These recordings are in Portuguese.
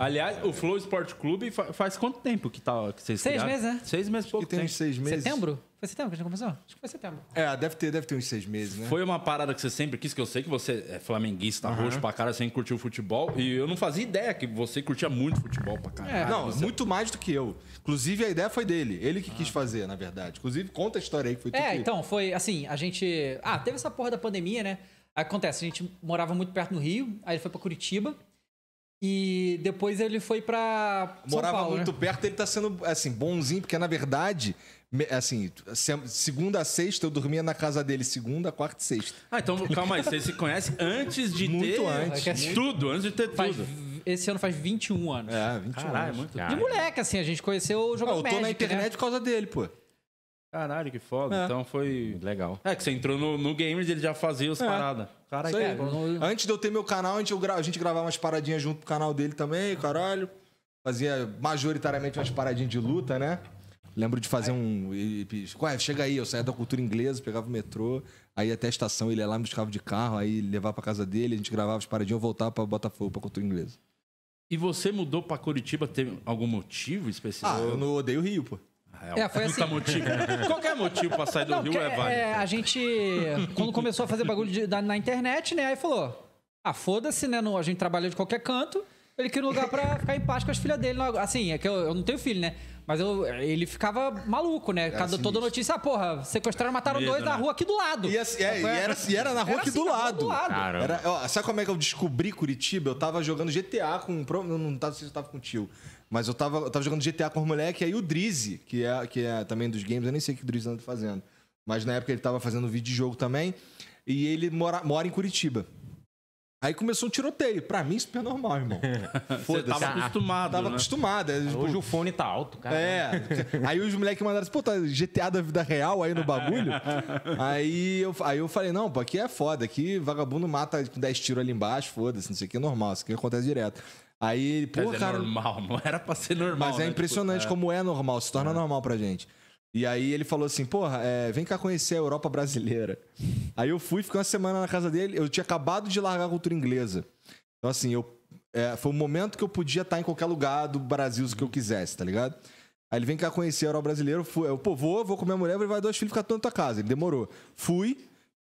Aliás, o Flow Sport Clube faz quanto tempo que, tá, que vocês Seis criaram? meses, né? Seis meses, pouco E tem tempo. uns seis meses. Setembro? Foi setembro que a gente começou? Acho que foi setembro. É, deve ter, deve ter uns seis meses, né? Foi uma parada que você sempre quis, que eu sei que você é flamenguista, roxo pra cara, sempre curtiu futebol. E eu não fazia ideia que você curtia muito futebol pra cara. É, Não, muito mais do que eu. Inclusive, a ideia foi dele. Ele que quis ah. fazer, na verdade. Inclusive, conta a história aí que foi tu É, que- então, foi assim, a gente. Ah, teve essa porra da pandemia, né? Acontece, a gente morava muito perto no Rio, aí ele foi pra Curitiba. E depois ele foi pra. São Morava Paulo, né? muito né? perto, ele tá sendo, assim, bonzinho, porque na verdade, assim, segunda a sexta eu dormia na casa dele, segunda, quarta e sexta. Ah, então calma aí, você se conhece antes de muito ter. Antes. É tudo, antes de ter faz, tudo. Esse ano faz 21 anos. É, 21 Caralho, é anos. É muito De moleque, assim, a gente conheceu o jogador. Ah, eu tô Magic, na internet né? por causa dele, pô. Caralho, que foda. É. Então foi. Legal. É que você entrou no, no Gamers e ele já fazia as é. paradas. Caralho, cara, Antes de eu ter meu canal, a gente, gra... a gente gravava umas paradinhas junto pro canal dele também, caralho. Fazia majoritariamente umas paradinhas de luta, né? Lembro de fazer um. Ué, chega aí, eu saía da cultura inglesa, pegava o metrô, aí até a estação, ele ia lá, me buscava de carro, aí levava pra casa dele, a gente gravava as paradinhas, eu voltava pra Botafogo, pra cultura inglesa. E você mudou pra Curitiba, teve algum motivo especial? Ah, eu não odeio o Rio, pô. É, foi assim. Motivo. Qualquer motivo pra sair do Não, Rio que, é, é válido. É, a gente, quando começou a fazer bagulho de, da, na internet, né? Aí falou: ah, foda-se, né? No, a gente trabalha de qualquer canto. Ele queria um lugar pra ficar em paz com as filhas dele. Assim, é que eu, eu não tenho filho, né? Mas eu, ele ficava maluco, né? É Cada, toda notícia, ah, porra, sequestraram, mataram medo, dois né? na rua aqui do lado. E, assim, é, e era, assim, era na rua era aqui do, assim, lado. do lado. Era, ó, sabe como é que eu descobri Curitiba? Eu tava jogando GTA com um. Não, não sei se eu tava tio Mas eu tava, eu tava jogando GTA com os moleques, e aí o Drizzy, que é, que é também dos games, eu nem sei o que o Drizzy anda fazendo. Mas na época ele tava fazendo vídeo de jogo também. E ele mora, mora em Curitiba. Aí começou um tiroteio. Pra mim, isso é normal, irmão. Você tava acostumado. Tava né? acostumado. É, tipo, Hoje tipo... o fone tá alto, cara. É. Aí os moleques mandaram assim, pô, tá GTA da vida real aí no bagulho? aí, eu, aí eu falei, não, pô, aqui é foda. Aqui vagabundo mata com 10 tiros ali embaixo, foda-se, não sei o que, é normal. Isso aqui acontece direto. Aí, pô, Mas é cara... é normal, não era pra ser normal. Mas é né? Tipo, é impressionante tipo, como é normal, se torna é. normal pra gente. E aí ele falou assim, porra, é, vem cá conhecer a Europa brasileira. Aí eu fui, fiquei uma semana na casa dele, eu tinha acabado de largar a cultura inglesa. Então assim, eu, é, foi um momento que eu podia estar em qualquer lugar do Brasil se que eu quisesse, tá ligado? Aí ele vem cá conhecer a Europa brasileira, eu, fui, eu pô, vou, vou com minha mulher, vai dois filhos ficar todo na tua casa. Ele demorou. Fui,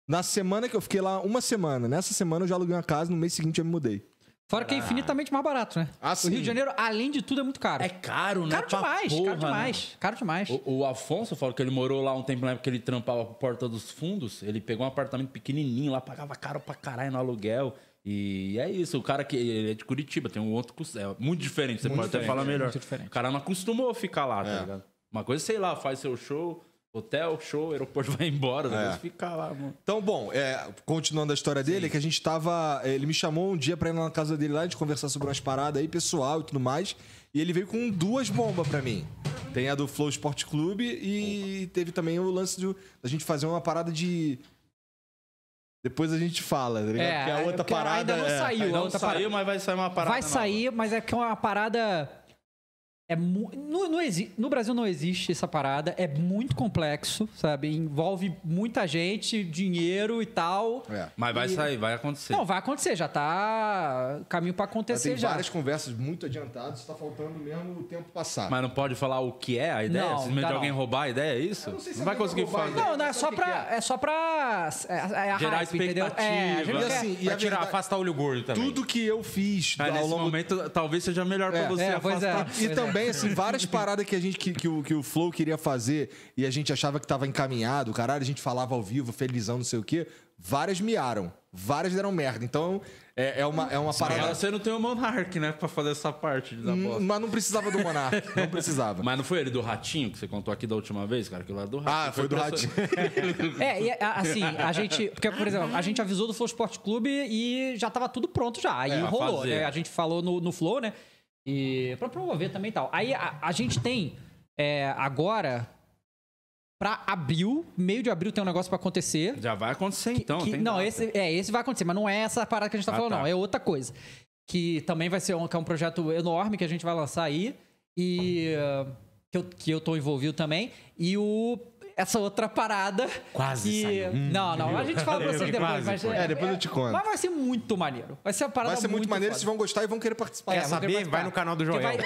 na semana que eu fiquei lá, uma semana, nessa semana eu já aluguei uma casa, no mês seguinte eu me mudei. Fora que é infinitamente mais barato, né? Assim. o Rio de Janeiro, além de tudo, é muito caro. É caro, né? Caro demais, porra, caro né? demais, né? caro demais. O, o Afonso falou que ele morou lá um tempo na época que ele trampava por Porta dos Fundos. Ele pegou um apartamento pequenininho lá, pagava caro pra caralho no aluguel. E é isso, o cara que ele é de Curitiba, tem um outro custo. É muito diferente, você muito pode diferente, até falar é, melhor. É o cara não acostumou a ficar lá, tá é. tá ligado? Uma coisa, sei lá, faz seu show, Hotel, show, aeroporto vai embora, às né? é. vezes fica lá, mano. Então, bom, é, continuando a história dele, é que a gente tava. É, ele me chamou um dia pra ir na casa dele lá, a gente conversar sobre umas paradas aí, pessoal e tudo mais. E ele veio com duas bombas pra mim. Tem a do Flow Sport Clube e teve também o lance de da gente fazer uma parada de. Depois a gente fala, tá ligado? É, Porque é a outra parada. Ainda não é, saiu, ainda não outra saiu, mas vai sair uma parada. Vai nova. sair, mas é que é uma parada é No Brasil não existe essa parada, é muito complexo, sabe? Envolve muita gente, dinheiro e tal. É. Mas vai e... sair, vai acontecer. Não, vai acontecer, já tá caminho para acontecer já. Tem várias conversas muito adiantadas, tá faltando mesmo o tempo passar. Mas não pode falar o que é a ideia? Não, Simplesmente alguém não. roubar a ideia, é isso? Eu não, sei se não vai conseguir fazer. Não, não, é só pra. É. é só pra. É, é, é a Gerar hype, expectativa. É, e assim, quer... e pra tirar, verdade, afastar o olho gordo também. Tudo que eu fiz Aí, é, ao nesse longo... momento, talvez seja melhor é, pra você é, afastar. e também também, assim, várias paradas que a gente que, que, o, que o Flow queria fazer e a gente achava que tava encaminhado, caralho, a gente falava ao vivo, felizão, não sei o quê. Várias miaram, várias deram merda. Então, é, é uma, é uma parada. você não tem o Monark, né? Pra fazer essa parte da hum, bosta. Mas não precisava do Monark. Não precisava. Mas não foi ele do Ratinho que você contou aqui da última vez, cara? Aquilo lá do Ratinho. Ah, foi, foi do Ratinho. é, e, assim, a gente. Porque, por exemplo, a gente avisou do Flow Sport Clube e já tava tudo pronto já. Aí é, rolou, né? A gente falou no, no Flow, né? E para promover também e tal. Aí a, a gente tem é, agora para abril, meio de abril tem um negócio para acontecer. Já vai acontecer que, então. Que, não, data. esse é esse vai acontecer, mas não é essa parada que a gente tá ah, falando, tá. não, é outra coisa. Que também vai ser um, que é um projeto enorme que a gente vai lançar aí e que eu, que eu tô envolvido também. E o essa outra parada. Quase. Saiu. Hum. não, não, a gente fala pra vocês depois. mas, é, é, depois eu te é, conto. Mas vai ser muito maneiro. Vai ser a parada. Vai ser muito, muito maneiro, foda. vocês vão gostar e vão querer participar. Quer é, saber? Participar. Vai no canal do Joel. Que vai, que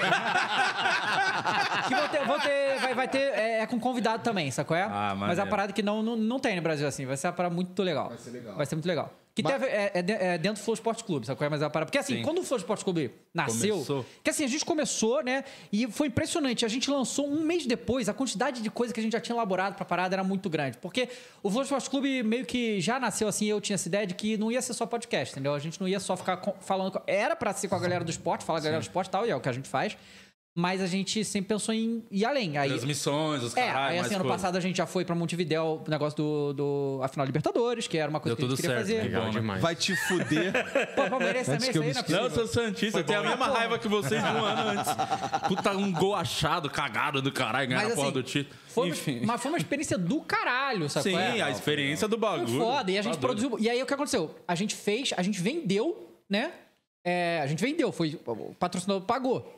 ter, vai, vai ter. É, é, com convidado também, sacou? É? Ah, mas a parada que não, não, não tem no Brasil assim. Vai ser uma parada muito legal. Vai ser legal. Vai ser muito legal. Que Mas... teve, é, é, é, dentro do Flow Esporte Clube, sabe qual é mais é a parada? Porque assim, Sim. quando o Flow Esporte Clube nasceu, começou. que assim, a gente começou, né? E foi impressionante. A gente lançou um mês depois, a quantidade de coisa que a gente já tinha elaborado pra parada era muito grande. Porque o Flow Esporte Clube meio que já nasceu assim, eu tinha essa ideia de que não ia ser só podcast, entendeu? A gente não ia só ficar falando. Era pra ser com a galera do esporte, falar a galera do esporte e tal, e é o que a gente faz. Mas a gente sempre pensou em ir além. Aí, Transmissões, os caras. É, aí assim, ano coisa. passado a gente já foi pra Montevidéu, o negócio do, do a final Libertadores, que era uma coisa Deu que a gente queria certo, fazer. Legal, né? demais. Vai te fuder. Pô, Palmeiras também, isso aí não é eu sou Santista, eu tenho a mesma raiva que vocês de um ano antes. Puta, um gol achado, cagado do caralho, ganhar a assim, porra do título. Foi Enfim. mas foi uma experiência do caralho, sabe? É? Sim, é? a experiência do bagulho. Foi foda, e a gente tá produziu. E aí o que aconteceu? A gente fez, a gente vendeu, né? É, a gente vendeu, foi, patrocinou, pagou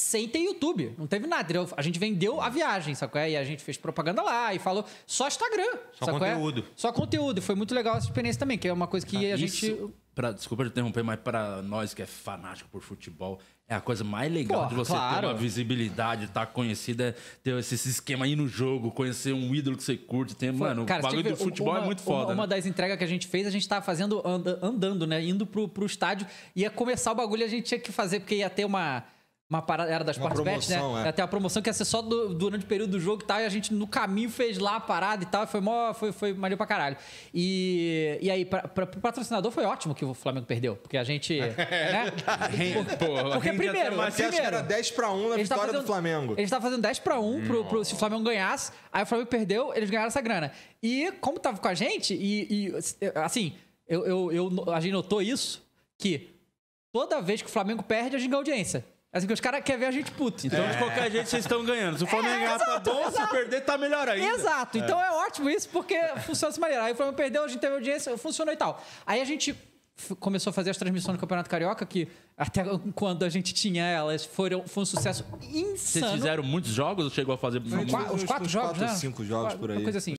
sem ter YouTube. Não teve nada. A gente vendeu a viagem, sacou? É? E a gente fez propaganda lá e falou só Instagram. Só sacou? É? conteúdo. Só conteúdo. Foi muito legal essa experiência também, que é uma coisa que ah, a isso, gente. Pra, desculpa de interromper, mas para nós que é fanático por futebol, é a coisa mais legal de você claro. ter uma visibilidade, estar tá conhecida, é ter esse, esquema aí no jogo, conhecer um ídolo que você curte. Tem, mano, cara, o bagulho do futebol uma, é muito foda. Uma, né? uma, das entregas que a gente fez, a gente tava fazendo andando, né? Indo pro, pro estádio, ia começar o bagulho, a gente tinha que fazer, porque ia ter uma uma parada, era das uma né? promoção, né? É. Até a promoção que ia ser só do, durante o período do jogo e tal, e a gente no caminho fez lá a parada e tal, e foi mó, foi, foi maneiro pra caralho. E, e aí, pra, pra, pro patrocinador foi ótimo que o Flamengo perdeu, porque a gente. Né? É, né? Por, porque primeiro, mas primeiro, acho que era 10 pra 1 na vitória fazendo, do Flamengo. Eles estavam fazendo 10 pra 1 pro, pro, se o Flamengo ganhasse, aí o Flamengo perdeu, eles ganharam essa grana. E como tava com a gente, e, e assim, eu, eu, eu, a gente notou isso, que toda vez que o Flamengo perde, a gente ganha audiência. É assim que os caras querem ver a gente puto. Então, é. de qualquer jeito, vocês estão ganhando. Se o Flamengo é, ganhar, tá bom. Exato. Se perder, tá melhor ainda. Exato. É. Então, é ótimo isso, porque funciona dessa maneira. Aí o Flamengo perdeu, a gente teve audiência, funcionou e tal. Aí a gente começou a fazer as transmissões do Campeonato Carioca, que até quando a gente tinha elas, foram, foi um sucesso insano. Vocês fizeram muitos jogos ou chegou a fazer? Muitos, os quatro jogos, quatro, né? cinco jogos por aí. Uma coisa assim.